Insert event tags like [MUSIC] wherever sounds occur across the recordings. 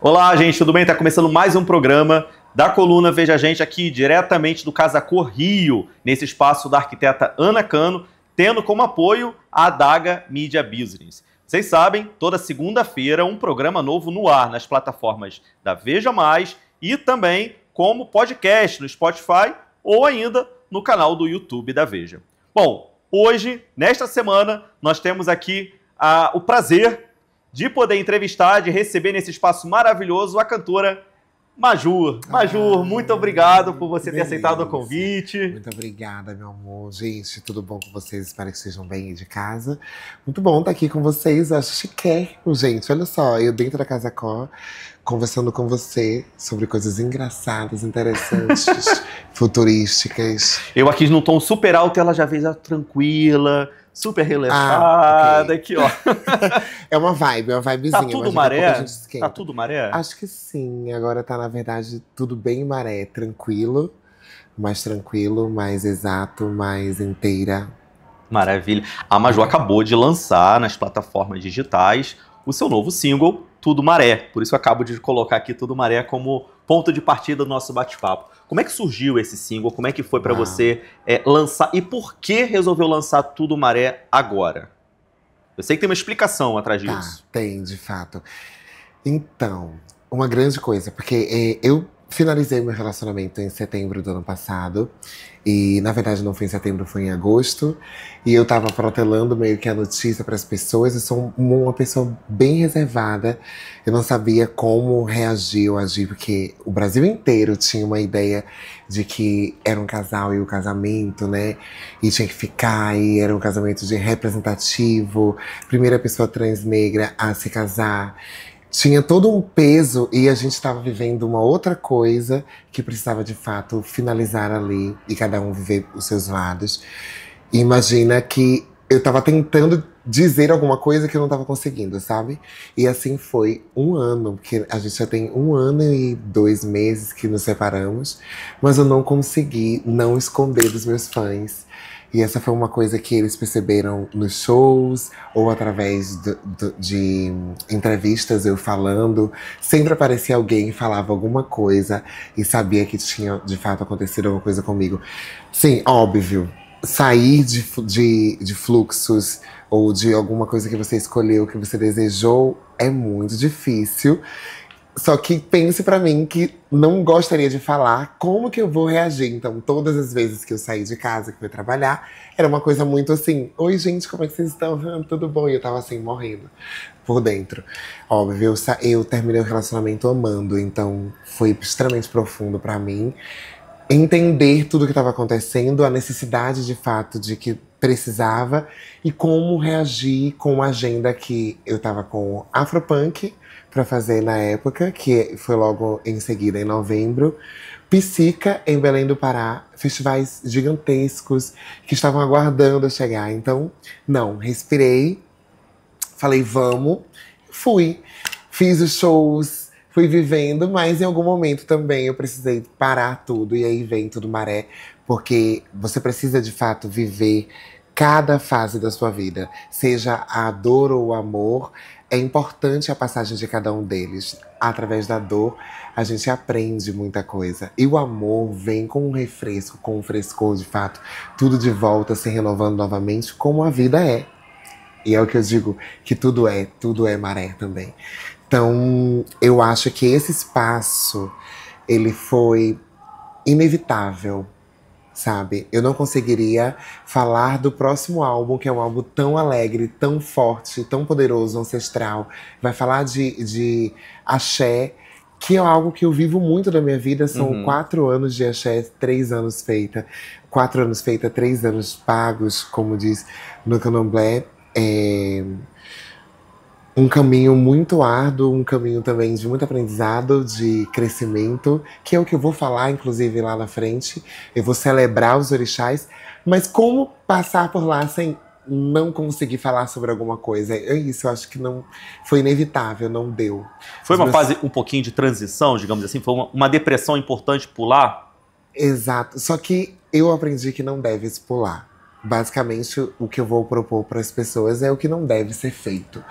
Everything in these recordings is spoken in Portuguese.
Olá, gente, tudo bem? Está começando mais um programa da coluna Veja a Gente aqui diretamente do Casa Cor Rio, nesse espaço da arquiteta Ana Cano, tendo como apoio a Daga Media Business. Vocês sabem, toda segunda-feira um programa novo no ar nas plataformas da Veja Mais e também como podcast no Spotify ou ainda no canal do YouTube da Veja. Bom, hoje, nesta semana, nós temos aqui o prazer de poder entrevistar, de receber nesse espaço maravilhoso a cantora Majur. Majur, ah, muito obrigado por você ter aceitado o convite. Muito obrigada, meu amor. Gente, tudo bom com vocês? Espero que estejam bem de casa. Muito bom estar aqui com vocês. Acho chiquérrimo, gente. Olha só, eu dentro da Casa Cor, conversando com você sobre coisas engraçadas, interessantes, [LAUGHS] futurísticas. Eu aqui num tom super alto e ela já veio tranquila, super relevante ah, ah okay. ó. [LAUGHS] é uma vibe, é uma vibezinha. Tá tudo maré? Tá tudo maré? Acho que sim. Agora tá, na verdade, tudo bem maré. Tranquilo, mais tranquilo, mais exato, mais inteira. Maravilha. A Maju acabou de lançar nas plataformas digitais o seu novo single, tudo Maré. Por isso eu acabo de colocar aqui Tudo Maré como ponto de partida do nosso bate-papo. Como é que surgiu esse single? Como é que foi para ah. você é, lançar? E por que resolveu lançar Tudo Maré agora? Eu sei que tem uma explicação atrás tá, disso. Tá, tem, de fato. Então, uma grande coisa, porque é, eu finalizei meu relacionamento em setembro do ano passado. E na verdade não foi em setembro, foi em agosto. E eu tava protelando meio que a notícia para as pessoas. Eu sou uma pessoa bem reservada. Eu não sabia como reagir ou agir, porque o Brasil inteiro tinha uma ideia de que era um casal e o um casamento, né? E tinha que ficar, e era um casamento de representativo, primeira pessoa trans negra a se casar tinha todo um peso e a gente estava vivendo uma outra coisa que precisava de fato finalizar ali e cada um viver os seus lados. imagina que eu estava tentando dizer alguma coisa que eu não estava conseguindo, sabe? E assim foi um ano, porque a gente já tem um ano e dois meses que nos separamos, mas eu não consegui não esconder dos meus fãs e essa foi uma coisa que eles perceberam nos shows ou através do, do, de entrevistas, eu falando. Sempre aparecia alguém e falava alguma coisa e sabia que tinha de fato acontecido alguma coisa comigo. Sim, óbvio. Sair de, de, de fluxos ou de alguma coisa que você escolheu, que você desejou, é muito difícil. Só que pense para mim que não gostaria de falar como que eu vou reagir. Então, todas as vezes que eu saí de casa, que fui trabalhar, era uma coisa muito assim: Oi, gente, como é que vocês estão? Tudo bom? E eu tava assim, morrendo por dentro. Óbvio, eu, eu terminei o relacionamento amando, então foi extremamente profundo para mim entender tudo o que estava acontecendo, a necessidade de fato de que precisava e como reagir com a agenda que eu estava com Afropunk para fazer na época, que foi logo em seguida, em novembro. Psica, em Belém do Pará, festivais gigantescos que estavam aguardando chegar. Então, não, respirei, falei, vamos, fui. Fiz os shows, fui vivendo, mas em algum momento também eu precisei parar tudo. E aí vem tudo maré, porque você precisa de fato viver cada fase da sua vida, seja a dor ou o amor, é importante a passagem de cada um deles. Através da dor, a gente aprende muita coisa. E o amor vem com um refresco, com um frescor, de fato. Tudo de volta, se renovando novamente, como a vida é. E é o que eu digo, que tudo é, tudo é maré também. Então, eu acho que esse espaço, ele foi inevitável sabe? Eu não conseguiria falar do próximo álbum, que é um álbum tão alegre, tão forte, tão poderoso, ancestral. Vai falar de, de axé, que é algo que eu vivo muito na minha vida. São uhum. quatro anos de axé, três anos feita. Quatro anos feita, três anos pagos, como diz no Candomblé. É um caminho muito árduo, um caminho também de muito aprendizado, de crescimento, que é o que eu vou falar, inclusive, lá na frente. Eu vou celebrar os orixás, mas como passar por lá sem não conseguir falar sobre alguma coisa. É isso, eu acho que não foi inevitável, não deu. Foi Os uma meus... fase um pouquinho de transição, digamos assim, foi uma, uma, depressão importante pular? Exato, só que eu aprendi que não deve se pular basicamente o que eu vou propor para as pessoas é o que não deve ser feito,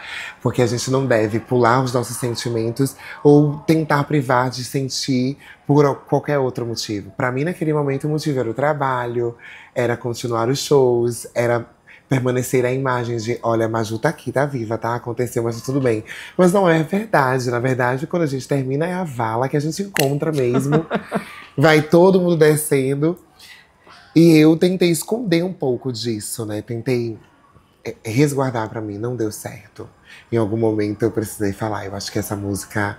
porque a gente não deve pular os nossos sentimentos ou tentar privar de sentir por qualquer outro motivo. Para mim, naquele momento, o motivo era o trabalho, era continuar os shows, era permanecer a imagem de, olha, a Maju tá aqui, tá viva, tá? Aconteceu, mas tá tudo bem. Mas não é verdade. Na verdade, quando a gente termina, é a vala que a gente encontra mesmo. [LAUGHS] Vai todo mundo descendo e eu tentei esconder um pouco disso, né? Tentei é, é, resguardar para mim, não deu certo. Em algum momento eu precisei falar, eu acho que essa música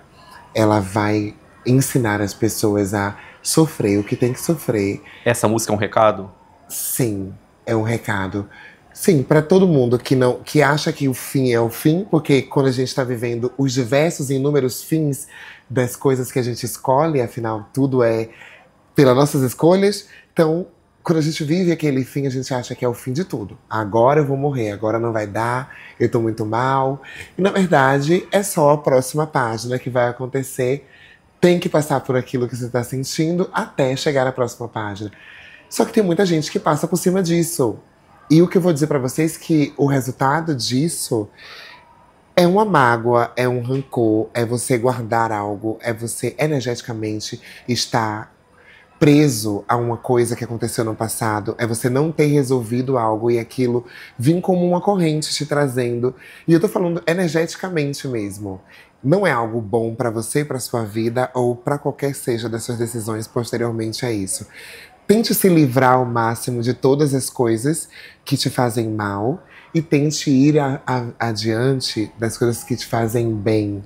ela vai ensinar as pessoas a sofrer o que tem que sofrer. Essa música é um recado? Sim, é um recado. Sim, para todo mundo que não que acha que o fim é o fim, porque quando a gente está vivendo os diversos e inúmeros fins das coisas que a gente escolhe, afinal tudo é pelas nossas escolhas, então quando a gente vive aquele fim, a gente acha que é o fim de tudo. Agora eu vou morrer, agora não vai dar, eu tô muito mal. E na verdade, é só a próxima página que vai acontecer. Tem que passar por aquilo que você está sentindo até chegar à próxima página. Só que tem muita gente que passa por cima disso. E o que eu vou dizer para vocês é que o resultado disso é uma mágoa, é um rancor, é você guardar algo, é você energeticamente estar preso a uma coisa que aconteceu no passado, é você não ter resolvido algo e aquilo vir como uma corrente te trazendo. E eu tô falando energeticamente mesmo. Não é algo bom para você, para sua vida ou para qualquer seja das suas decisões posteriormente a isso. Tente se livrar ao máximo de todas as coisas que te fazem mal e tente ir a, a, adiante das coisas que te fazem bem.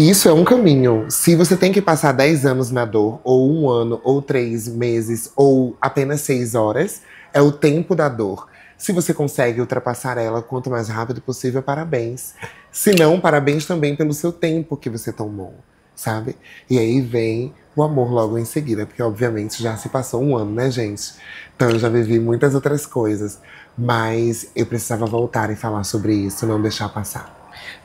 E isso é um caminho. Se você tem que passar 10 anos na dor, ou um ano, ou três meses, ou apenas seis horas, é o tempo da dor. Se você consegue ultrapassar ela quanto mais rápido possível, parabéns. Se não, parabéns também pelo seu tempo que você tomou, sabe? E aí vem o amor logo em seguida, porque obviamente já se passou um ano, né, gente? Então eu já vivi muitas outras coisas, mas eu precisava voltar e falar sobre isso, não deixar passar.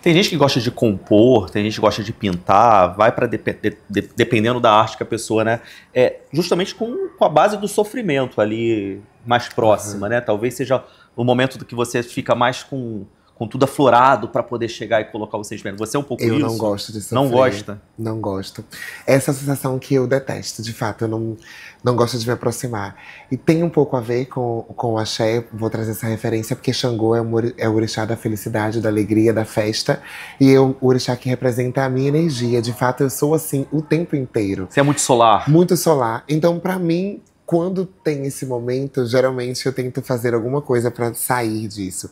Tem gente que gosta de compor, tem gente que gosta de pintar, vai para de, de, dependendo da arte que a pessoa, né? É, justamente com, com a base do sofrimento ali mais próxima, uhum. né? Talvez seja o momento do que você fica mais com com tudo aflorado para poder chegar e colocar o sentimento. Você é um pouco eu isso? Eu não gosto de sofrer. Não gosta? Não gosto. Essa é sensação que eu detesto, de fato. Eu não, não gosto de me aproximar. E tem um pouco a ver com, com o axé, vou trazer essa referência, porque Xangô é, um, é o orixá da felicidade, da alegria, da festa. E eu, é o orixá que representa a minha energia. De fato, eu sou assim o tempo inteiro. Você é muito solar. Muito solar. Então, para mim, quando tem esse momento, geralmente eu tento fazer alguma coisa para sair disso.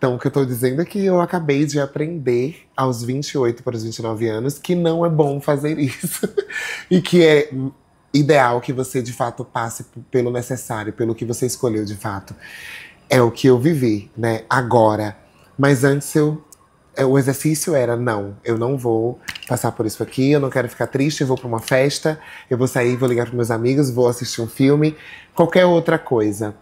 Então, o que eu tô dizendo é que eu acabei de aprender aos 28 para os 29 anos que não é bom fazer isso. [LAUGHS] e que é ideal que você de fato passe pelo necessário, pelo que você escolheu de fato. É o que eu vivi, né? Agora. Mas antes eu é, o exercício era não, eu não vou passar por isso aqui, eu não quero ficar triste, eu vou para uma festa, eu vou sair, vou ligar para meus amigos, vou assistir um filme, qualquer outra coisa.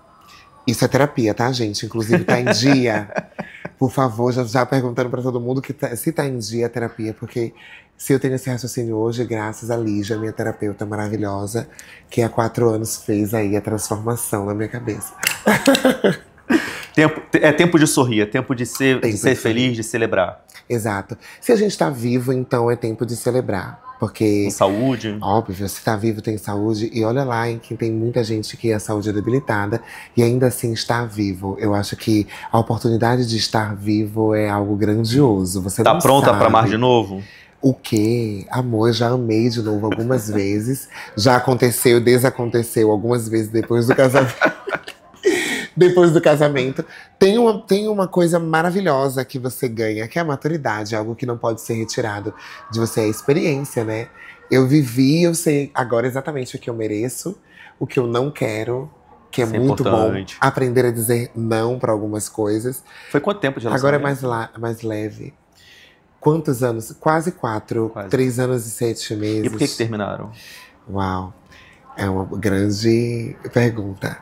Isso é terapia, tá, gente? Inclusive, tá em dia. [LAUGHS] Por favor, já, já perguntando para todo mundo que tá, se tá em dia a terapia, porque se eu tenho esse raciocínio hoje, graças a Lígia, minha terapeuta maravilhosa, que há quatro anos fez aí a transformação na minha cabeça. [LAUGHS] Tempo, é tempo de sorrir, é tempo de ser, tempo de ser de feliz, sorrir. de celebrar. Exato. Se a gente está vivo, então é tempo de celebrar. Porque. Com saúde. Óbvio, se tá vivo tem saúde. E olha lá em que tem muita gente que a saúde é debilitada e ainda assim está vivo. Eu acho que a oportunidade de estar vivo é algo grandioso. Você tá pronta para amar de novo? O que? Amor, já amei de novo algumas [LAUGHS] vezes. Já aconteceu, desaconteceu algumas vezes depois do casamento depois do casamento. Tem uma, tem uma coisa maravilhosa que você ganha, que é a maturidade, algo que não pode ser retirado de você, é a experiência, né? Eu vivi, eu sei agora exatamente o que eu mereço, o que eu não quero, que é, é muito importante. bom. Aprender a dizer não para algumas coisas. Foi quanto tempo de relação? Agora é mais, mais leve. Quantos anos? Quase quatro. Quase. Três anos e sete meses. E por que, que terminaram? Uau. É uma grande pergunta.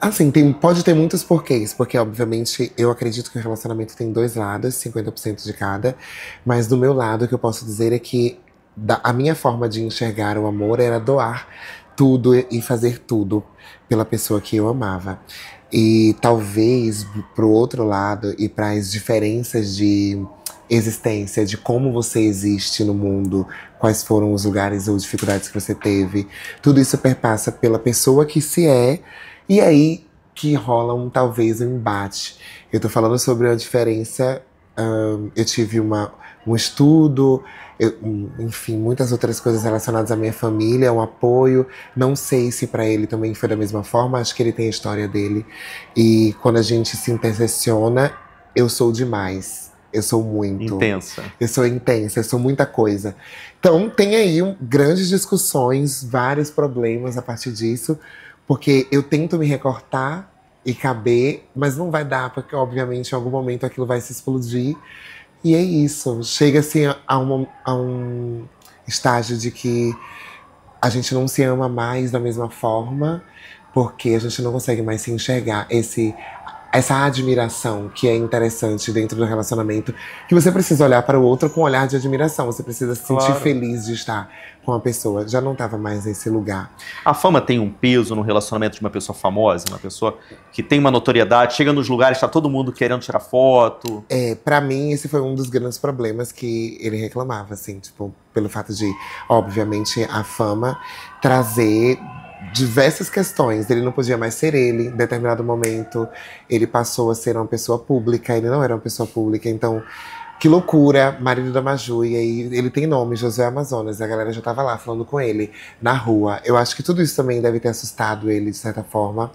Assim, tem, pode ter muitos porquês, porque obviamente eu acredito que o relacionamento tem dois lados, 50% de cada, mas do meu lado o que eu posso dizer é que da, a minha forma de enxergar o amor era doar tudo e fazer tudo pela pessoa que eu amava. E talvez pro outro lado e para as diferenças de existência, de como você existe no mundo, quais foram os lugares ou dificuldades que você teve, tudo isso perpassa pela pessoa que se é e aí que rola um talvez um embate. Eu estou falando sobre a diferença. Um, eu tive uma, um estudo, eu, um, enfim, muitas outras coisas relacionadas à minha família, um apoio. Não sei se para ele também foi da mesma forma, acho que ele tem a história dele. E quando a gente se intersecciona, eu sou demais. Eu sou muito. Intensa. Eu sou intensa, eu sou muita coisa. Então, tem aí um, grandes discussões, vários problemas a partir disso. Porque eu tento me recortar e caber, mas não vai dar, porque obviamente em algum momento aquilo vai se explodir. E é isso. Chega assim a, uma, a um estágio de que a gente não se ama mais da mesma forma, porque a gente não consegue mais se enxergar. Esse essa admiração que é interessante dentro do relacionamento, que você precisa olhar para o outro com um olhar de admiração, você precisa se claro. sentir feliz de estar com a pessoa. Já não estava mais nesse lugar. A fama tem um peso no relacionamento de uma pessoa famosa, uma pessoa que tem uma notoriedade, chega nos lugares, está todo mundo querendo tirar foto. É, para mim esse foi um dos grandes problemas que ele reclamava, assim, tipo, pelo fato de, obviamente, a fama trazer diversas questões. Ele não podia mais ser ele. Em determinado momento, ele passou a ser uma pessoa pública. Ele não era uma pessoa pública. Então, que loucura, marido da Maju. E aí, ele tem nome, José Amazonas. A galera já tava lá falando com ele, na rua. Eu acho que tudo isso também deve ter assustado ele, de certa forma.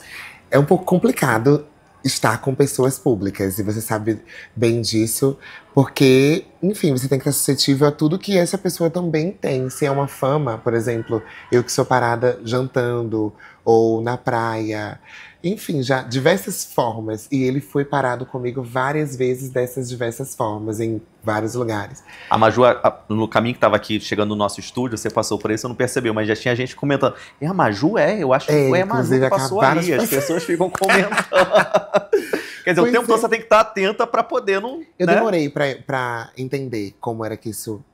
É um pouco complicado estar com pessoas públicas. E você sabe bem disso, porque, enfim, você tem que estar suscetível a tudo que essa pessoa também tem. Se é uma fama, por exemplo, eu que sou parada jantando ou na praia. Enfim, já diversas formas. E ele foi parado comigo várias vezes dessas diversas formas, em vários lugares. A Maju, no caminho que estava aqui, chegando no nosso estúdio, você passou por isso, eu não percebeu, mas já tinha gente comentando. É a Maju? É, eu acho que é, foi a Maju que passou aí. As [LAUGHS] pessoas ficam comentando. [LAUGHS] Quer dizer, pois o tempo é. todo você tem que estar atenta para poder não... Eu né? demorei para entender como era que isso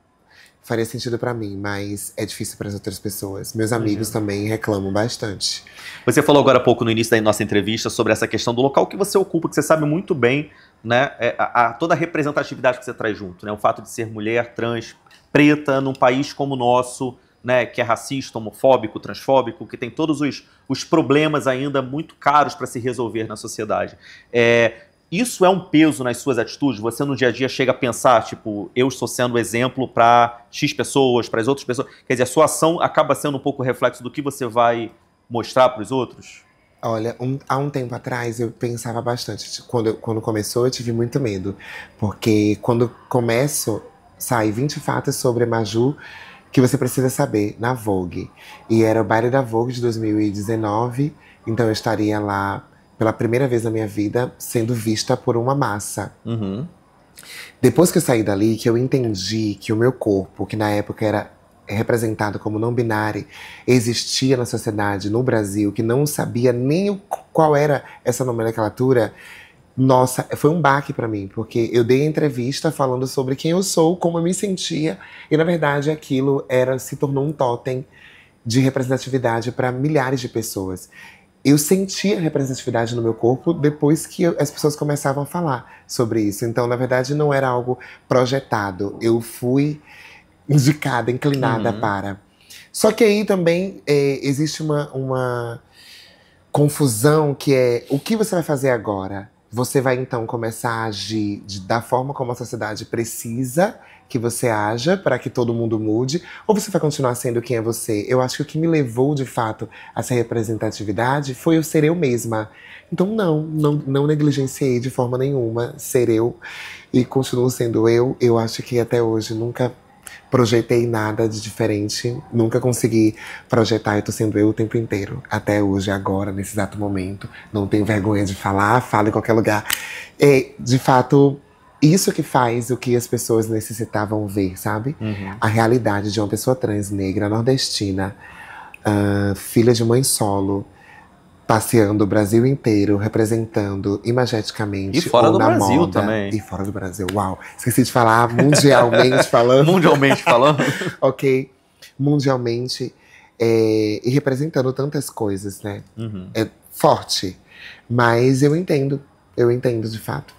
faria sentido para mim, mas é difícil para as outras pessoas. Meus uhum. amigos uhum. também reclamam bastante. Você falou agora há pouco no início da nossa entrevista sobre essa questão do local que você ocupa, que você sabe muito bem, né, é, a, a toda a representatividade que você traz junto, né, o fato de ser mulher trans, preta, num país como o nosso, né, que é racista, homofóbico, transfóbico, que tem todos os, os problemas ainda muito caros para se resolver na sociedade. É, isso é um peso nas suas atitudes? Você no dia a dia chega a pensar, tipo, eu estou sendo exemplo para X pessoas, para as outras pessoas? Quer dizer, a sua ação acaba sendo um pouco reflexo do que você vai mostrar para os outros? Olha, um, há um tempo atrás eu pensava bastante. Tipo, quando, quando começou, eu tive muito medo. Porque quando começo, sai 20 fatos sobre a Maju que você precisa saber na Vogue. E era o baile da Vogue de 2019, então eu estaria lá pela primeira vez na minha vida, sendo vista por uma massa. Uhum. Depois que eu saí dali, que eu entendi que o meu corpo, que na época era representado como não binário, existia na sociedade no Brasil, que não sabia nem qual era essa nomenclatura, nossa, foi um baque para mim, porque eu dei entrevista falando sobre quem eu sou, como eu me sentia, e na verdade aquilo era se tornou um totem de representatividade para milhares de pessoas eu sentia representatividade no meu corpo depois que eu, as pessoas começavam a falar sobre isso. Então, na verdade, não era algo projetado. Eu fui indicada, inclinada uhum. para. Só que aí também é, existe uma, uma confusão que é o que você vai fazer agora? Você vai então começar a agir de, da forma como a sociedade precisa que você haja para que todo mundo mude, ou você vai continuar sendo quem é você? Eu acho que o que me levou de fato a essa representatividade foi eu ser eu mesma. Então não, não, não negligenciei de forma nenhuma ser eu e continuo sendo eu. Eu acho que até hoje nunca projetei nada de diferente, nunca consegui projetar, eu tô sendo eu o tempo inteiro, até hoje, agora, nesse exato momento. Não tenho vergonha de falar, falo em qualquer lugar. E, é, de fato, isso que faz o que as pessoas necessitavam ver, sabe? Uhum. A realidade de uma pessoa trans, negra, nordestina, uh, filha de mãe solo, passeando o Brasil inteiro, representando imageticamente. E fora do Brasil moda, também. E fora do Brasil, uau. Esqueci de falar, mundialmente [LAUGHS] falando. mundialmente falando. [LAUGHS] ok. Mundialmente. É, e representando tantas coisas, né? Uhum. É forte. Mas eu entendo, eu entendo de fato.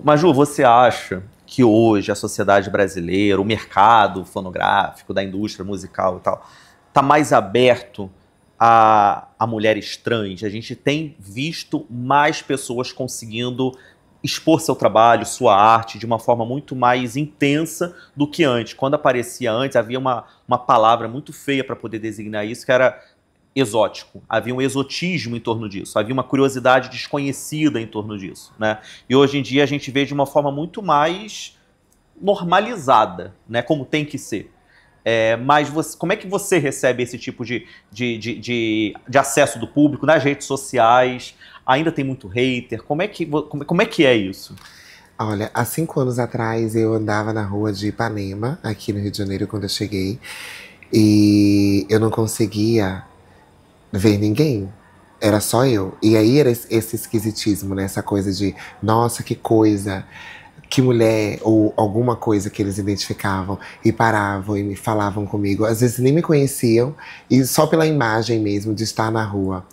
Maju, você acha que hoje a sociedade brasileira, o mercado fonográfico, da indústria musical e tal, está mais aberto a, a mulheres trans? A gente tem visto mais pessoas conseguindo expor seu trabalho, sua arte de uma forma muito mais intensa do que antes. Quando aparecia antes, havia uma, uma palavra muito feia para poder designar isso, que era exótico, havia um exotismo em torno disso, havia uma curiosidade desconhecida em torno disso, né? E hoje em dia a gente vê de uma forma muito mais normalizada, né? Como tem que ser. É, mas você, como é que você recebe esse tipo de, de, de, de, de acesso do público nas redes sociais? Ainda tem muito hater? Como é que, como, como é, que é isso? Olha, há cinco anos atrás eu andava na rua de Ipanema, aqui no Rio de Janeiro, quando eu cheguei, e eu não conseguia ver ninguém. Era só eu. E aí era esse esquisitismo, né? Essa coisa de, nossa, que coisa, que mulher, ou alguma coisa que eles identificavam e paravam e falavam comigo. Às vezes nem me conheciam e só pela imagem mesmo de estar na rua.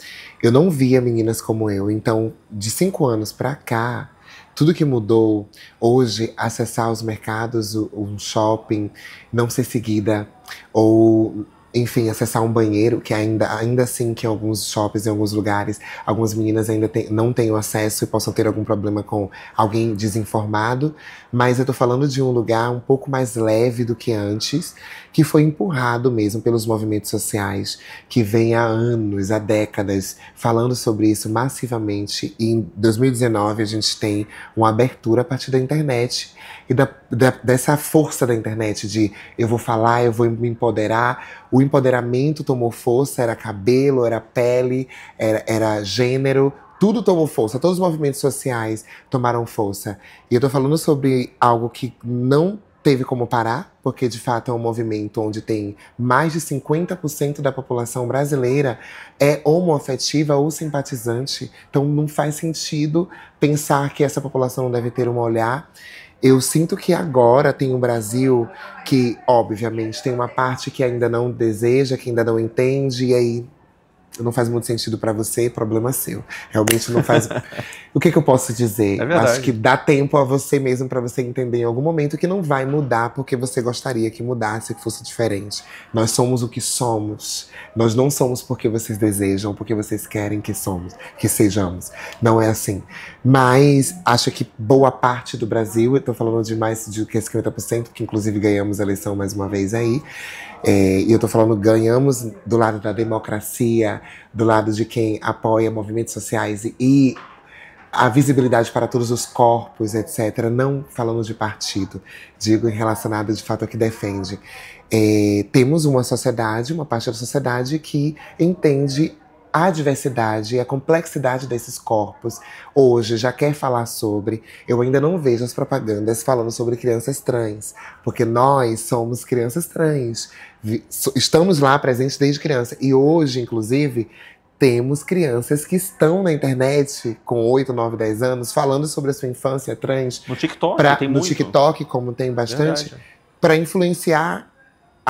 Eu não via meninas como eu. Então, de cinco anos pra cá, tudo que mudou, hoje, acessar os mercados, um shopping, não ser seguida, ou enfim, acessar um banheiro, que ainda, ainda assim que alguns shoppings, em alguns lugares, algumas meninas ainda tem, não têm acesso e possam ter algum problema com alguém desinformado. Mas eu tô falando de um lugar um pouco mais leve do que antes, que foi empurrado mesmo pelos movimentos sociais, que vem há anos, há décadas, falando sobre isso massivamente. E em 2019 a gente tem uma abertura a partir da internet e da, da, dessa força da internet de eu vou falar, eu vou me empoderar. O empoderamento tomou força, era cabelo, era pele, era, era gênero, tudo tomou força, todos os movimentos sociais tomaram força. E eu tô falando sobre algo que não teve como parar, porque de fato é um movimento onde tem mais de 50% da população brasileira é homoafetiva ou simpatizante. Então não faz sentido pensar que essa população não deve ter um olhar. Eu sinto que agora tem um Brasil que, obviamente, tem uma parte que ainda não deseja, que ainda não entende, e aí não faz muito sentido para você, problema seu. Realmente não faz. [LAUGHS] o que, que, eu posso dizer? É Acho que dá tempo a você mesmo para você entender em algum momento que não vai mudar porque você gostaria que mudasse, que fosse diferente. Nós somos o que somos. Nós não somos porque vocês desejam, porque vocês querem que somos, que sejamos. Não é assim. Mas acho que boa parte do Brasil, eu tô falando de mais de 50%, que inclusive ganhamos a eleição mais uma vez aí, é, e eu estou falando ganhamos do lado da democracia, do lado de quem apoia movimentos sociais e a visibilidade para todos os corpos, etc. Não falando de partido, digo em relacionado de fato a que defende. É, temos uma sociedade, uma parte da sociedade que entende a diversidade e a complexidade desses corpos hoje já quer falar sobre, eu ainda não vejo as propagandas falando sobre crianças trans, porque nós somos crianças trans. Estamos lá presentes desde criança. E hoje, inclusive, temos crianças que estão na internet com 8, 9, 10 anos falando sobre a sua infância trans. No TikTok, pra, tem no muito. TikTok, como tem bastante, para influenciar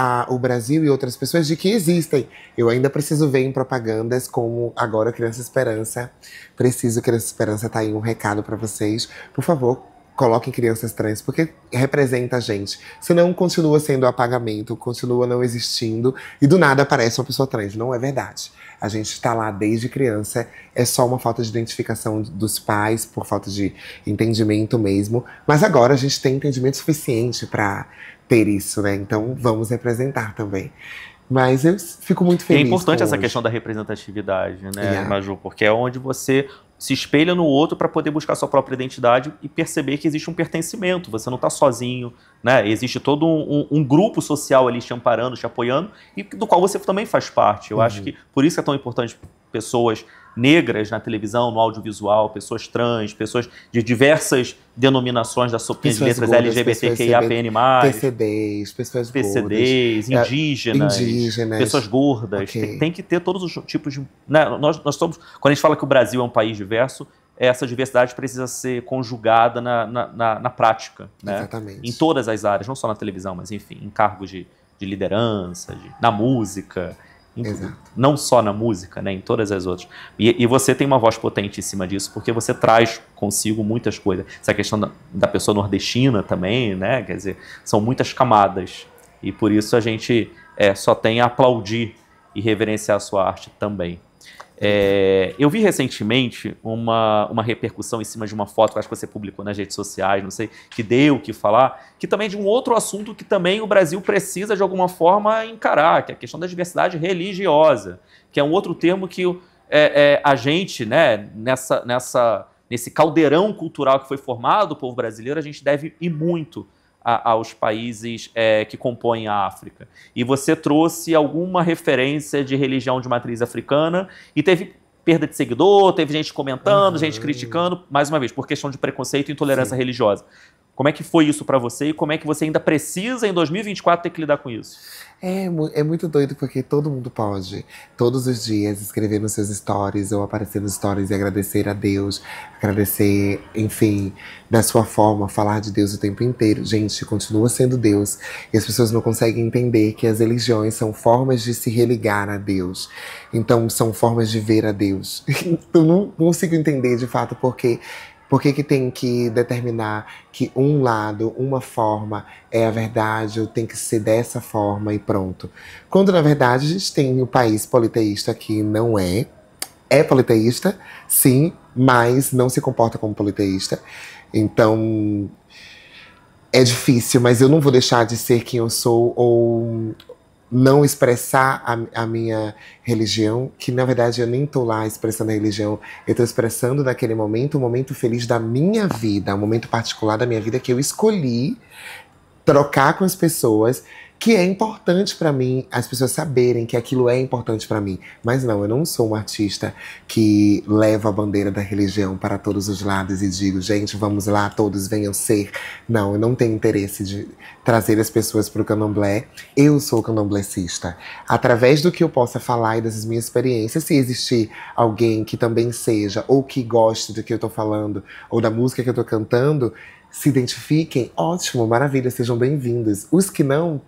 a, o Brasil e outras pessoas de que existem. Eu ainda preciso ver em propagandas como agora Criança Esperança. Preciso, Criança Esperança, tá aí um recado para vocês. Por favor, coloquem crianças trans, porque representa a gente. Senão continua sendo apagamento, continua não existindo e do nada aparece uma pessoa trans. Não é verdade. A gente está lá desde criança, é só uma falta de identificação dos pais, por falta de entendimento mesmo. Mas agora a gente tem entendimento suficiente para ter isso, né? Então vamos representar também. Mas eu fico muito feliz. E é importante essa hoje. questão da representatividade, né, yeah. Maju? Porque é onde você se espelha no outro para poder buscar sua própria identidade e perceber que existe um pertencimento. Você não está sozinho, né? Existe todo um, um, um, grupo social ali te amparando, te apoiando e do qual você também faz parte. Eu uhum. acho que por isso é tão importante pessoas negras na televisão, no audiovisual, pessoas trans, pessoas de diversas denominações da sopinha de letras gordas, PN+, PCDs, pessoas PCDs, é, Indígenas, indígenas, pessoas gordas. Okay. Tem, tem, que ter todos os tipos de... Né? Nós, nós somos, quando a gente fala que o Brasil é um país diverso, essa diversidade precisa ser conjugada na, na, na, na prática. Né? Exatamente. Em todas as áreas, não só na televisão, mas enfim, em cargos de, de liderança, de, na música, não só na música, né? Em todas as outras. E, e, você tem uma voz potente em cima disso, porque você traz consigo muitas coisas. Essa questão da, da pessoa nordestina também, né? Quer dizer, são muitas camadas. E por isso a gente é, só tem a aplaudir e reverenciar a sua arte também. É, eu vi recentemente uma, uma repercussão em cima de uma foto que acho que você publicou nas redes sociais, não sei, que deu o que falar, que também é de um outro assunto que também o Brasil precisa, de alguma forma, encarar, que é a questão da diversidade religiosa, que é um outro termo que é, é, a gente, né, nessa, nessa, nesse caldeirão cultural que foi formado o povo brasileiro, a gente deve ir muito a, aos países é, que compõem a África. E você trouxe alguma referência de religião de matriz africana e teve perda de seguidor, teve gente comentando, uhum. gente criticando, mais uma vez, por questão de preconceito e intolerância Sim. religiosa. Como é que foi isso para você e como é que você ainda precisa em 2024 ter que lidar com isso? É, é muito doido porque todo mundo pode, todos os dias, escrever nos seus stories ou aparecer nos stories e agradecer a Deus, agradecer, enfim, da sua forma, falar de Deus o tempo inteiro. Gente, continua sendo Deus e as pessoas não conseguem entender que as religiões são formas de se religar a Deus, então são formas de ver a Deus. [LAUGHS] Eu não consigo entender de fato porque por que, que tem que determinar que um lado, uma forma é a verdade, ou tem que ser dessa forma e pronto? Quando na verdade a gente tem um país politeísta que não é, é politeísta, sim, mas não se comporta como politeísta. Então é difícil, mas eu não vou deixar de ser quem eu sou ou não expressar a, a, minha religião, que na verdade eu nem estou lá expressando a religião, eu estou expressando naquele momento o um momento feliz da minha vida, um momento particular da minha vida que eu escolhi trocar com as pessoas que é importante para mim as pessoas saberem que aquilo é importante para mim. Mas não, eu não sou um artista que leva a bandeira da religião para todos os lados e digo, gente, vamos lá, todos venham ser. Não, eu não tenho interesse de trazer as pessoas para o candomblé. Eu sou candomblécista. Através do que eu possa falar e das minhas experiências, se existir alguém que também seja ou que goste do que eu estou falando ou da música que eu estou cantando, se identifiquem, ótimo, maravilha, sejam bem-vindos. Os que não,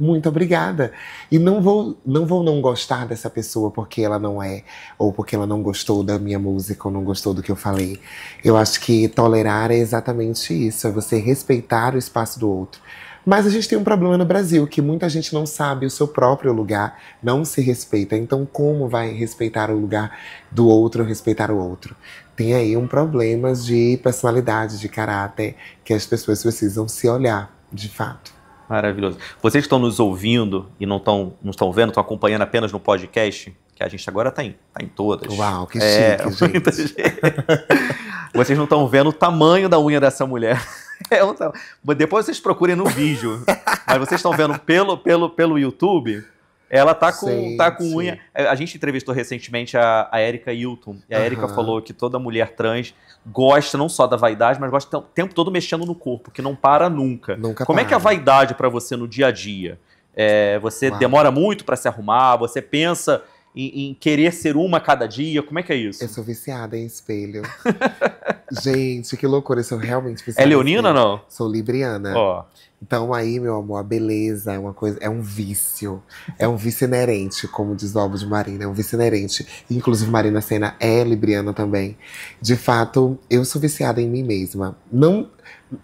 muito obrigada. E não vou, não vou não gostar dessa pessoa porque ela não é, ou porque ela não gostou da minha música, ou não gostou do que eu falei. Eu acho que tolerar é exatamente isso, é você respeitar o espaço do outro. Mas a gente tem um problema no Brasil, que muita gente não sabe o seu próprio lugar, não se respeita. Então, como vai respeitar o lugar do outro, respeitar o outro? Tem aí um problema de personalidade, de caráter, que as pessoas precisam se olhar, de fato. Maravilhoso. Vocês estão nos ouvindo e não estão, não estão vendo, estão acompanhando apenas no podcast, que a gente agora está em, tá em todas. Uau, que é, [LAUGHS] gente. Vocês não estão vendo o tamanho da unha dessa mulher. [LAUGHS] É um... Depois vocês procurem no vídeo. [LAUGHS] Mas vocês estão vendo pelo, pelo, pelo YouTube, ela tá com, sim, tá com unha. É, a gente entrevistou recentemente a, a Erika Hilton. E a uhum. Erika falou que toda mulher trans gosta não só da vaidade, mas gosta o tempo todo mexendo no corpo, que não para nunca. nunca Como para. é que é a vaidade para você no dia a dia? É, você Uau. demora muito para se arrumar, você pensa em, em, querer ser uma a cada dia? Como é que é isso? Eu sou viciada em espelho. [LAUGHS] Gente, que loucura, eu sou realmente viciada. É leonina ou não? Sou libriana. Ó. Oh. Então aí, meu amor, a beleza é uma coisa, é um vício. É um vício inerente, como diz o Alvo de Marina, é um vício inerente. Inclusive, Marina Senna é libriana também. De fato, eu sou viciada em mim mesma. Não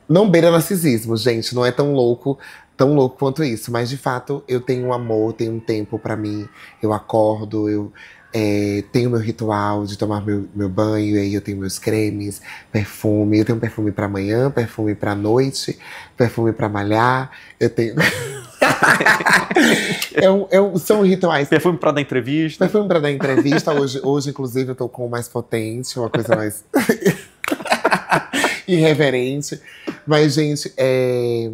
não beira narcisismo, gente, não é tão louco tão louco quanto isso. Mas de fato, eu tenho um amor, tenho um tempo para mim. Eu acordo, eu é, tenho meu ritual de tomar meu, meu banho, aí eu tenho meus cremes, perfume. Eu tenho perfume para manhã, perfume para noite, perfume para malhar. Eu tenho. [LAUGHS] é um, é um, são rituais. Perfume para dar entrevista. Perfume para dar entrevista. Hoje, hoje, inclusive, eu tô com o mais potente, uma coisa mais [LAUGHS] irreverente. Mas, gente, é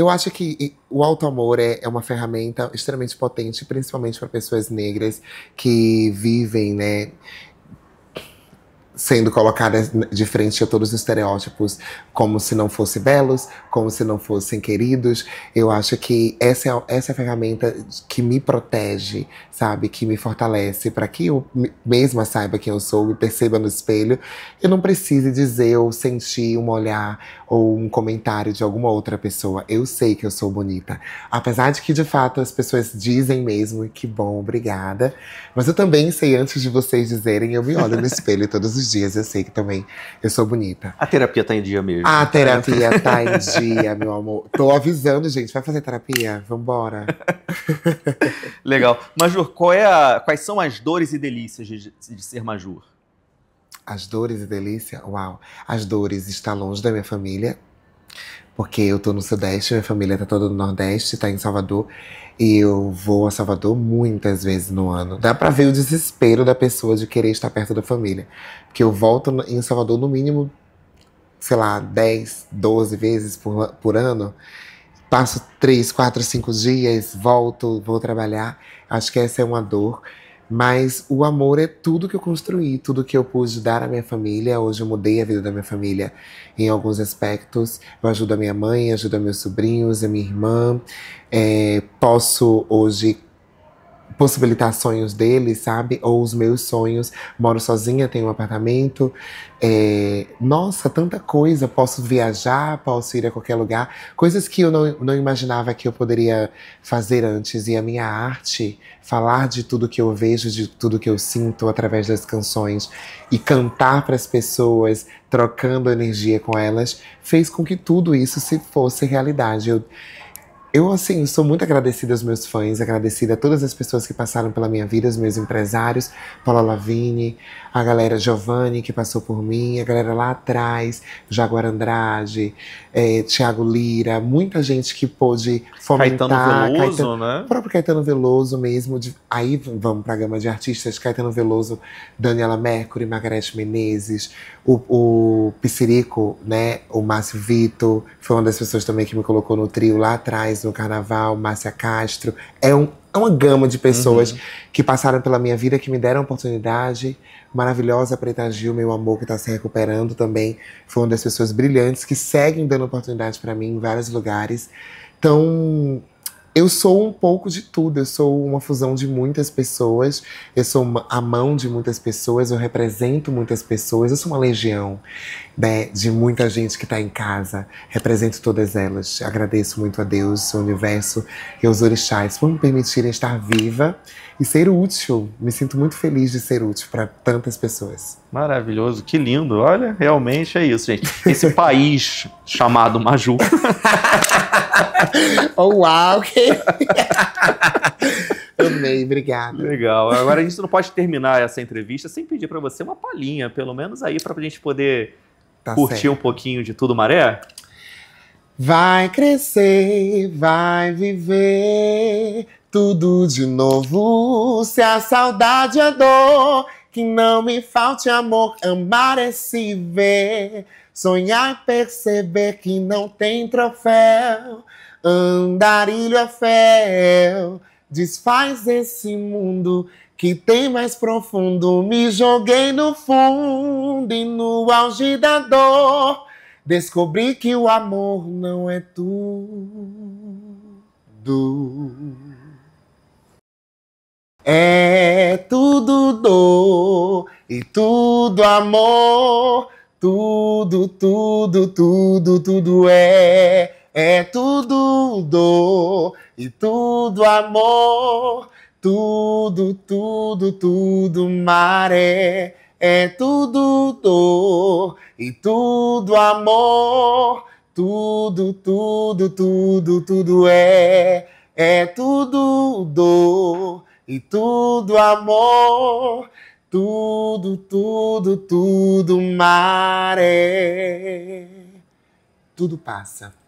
eu acho que o auto-amor é, é, uma ferramenta extremamente potente, principalmente para pessoas negras que vivem, né, sendo colocadas de frente a todos os estereótipos como se não fossem belos, como se não fossem queridos. Eu acho que essa é, essa é a ferramenta que me protege, sabe? Que me fortalece para que eu mesma saiba quem eu sou, e perceba no espelho eu não precise dizer ou sentir um olhar ou um comentário de alguma outra pessoa. Eu sei que eu sou bonita. Apesar de que, de fato, as pessoas dizem mesmo que bom, obrigada. Mas eu também sei, antes de vocês dizerem, eu me olho no [LAUGHS] espelho todos os dias eu sei que também eu sou bonita. A terapia tá em dia mesmo. A terapia tá em dia, meu amor. Tô avisando, gente, vai fazer terapia? Vambora. [LAUGHS] Legal. Major, qual é a, quais são as dores e delícias de, de ser Major? As dores e delícia? Uau. As dores estar longe da minha família, porque eu tô no Sudeste, minha família tá toda no Nordeste, tá em Salvador. E eu vou a Salvador muitas vezes no ano. Dá pra ver o desespero da pessoa de querer estar perto da família. Porque eu volto em Salvador no mínimo, sei lá, 10, 12 vezes por, por ano. Passo 3, 4, 5 dias, volto, vou trabalhar. Acho que essa é uma dor mas o amor é tudo que eu construí, tudo que eu pude dar à minha família. Hoje eu mudei a vida da minha família em alguns aspectos. Eu ajudo a minha mãe, ajudo a meus sobrinhos, a minha irmã. É, posso hoje possibilitar sonhos dele, sabe? Ou os meus sonhos. Moro sozinha, tenho um apartamento. É... nossa, tanta coisa. Posso viajar, posso ir a qualquer lugar. Coisas que eu não, não imaginava que eu poderia fazer antes. E a minha arte, falar de tudo que eu vejo, de tudo que eu sinto através das canções e cantar para as pessoas, trocando energia com elas, fez com que tudo isso se fosse realidade. Eu eu, assim, sou muito agradecida aos meus fãs, agradecida a todas as pessoas que passaram pela minha vida, os meus empresários, Paula Lavigne, a galera Giovanni, que passou por mim, a galera lá atrás, Jaguar Andrade, é, Tiago Lira, muita gente que pôde fomentar. Caetano Veloso, Caetano, né? O próprio Caetano Veloso mesmo. De, aí vamos para a gama de artistas: Caetano Veloso, Daniela Mercury, Margareth Menezes, o, o né? O Márcio Vitor, foi uma das pessoas também que me colocou no trio lá atrás, no carnaval, Márcia Castro. É um é uma gama de pessoas uhum. que passaram pela minha vida, que me deram oportunidade. Maravilhosa Preta Gil, meu amor, que está se recuperando também. Foi uma das pessoas brilhantes que seguem dando oportunidade para mim em vários lugares. Então, eu sou um pouco de tudo. Eu sou uma fusão de muitas pessoas. Eu sou uma, a mão de muitas pessoas. Eu represento muitas pessoas. Eu sou uma legião né, de muita gente que está em casa. Represento todas elas. Agradeço muito a Deus, o universo e os orixás por me permitirem estar viva e ser útil. Me sinto muito feliz de ser útil para tantas pessoas. Maravilhoso, que lindo. Olha, realmente é isso, gente. Esse [LAUGHS] país chamado Maju. [LAUGHS] [LAUGHS] oh, uau! [LAUGHS] Amei, obrigado. Legal. Agora a gente não pode terminar essa entrevista sem pedir para você uma palhinha, pelo menos aí, para a gente poder tá curtir certo. um pouquinho de tudo maré. Vai crescer, vai viver tudo de novo. Se a saudade é dor, que não me falte amor, amar é se ver. Sonhar, perceber que não tem troféu Andarilho é fel, desfaz esse mundo que tem mais profundo. Me joguei no fundo e no auge da dor descobri que o amor não é tudo. É tudo dor e tudo amor, tudo, tudo, tudo, tudo é é tudo dor e tudo amor, tudo, tudo, tudo maré. É tudo dor e tudo amor, tudo, tudo, tudo, tudo é. É tudo dor e tudo amor, tudo, tudo, tudo maré. Tudo passa.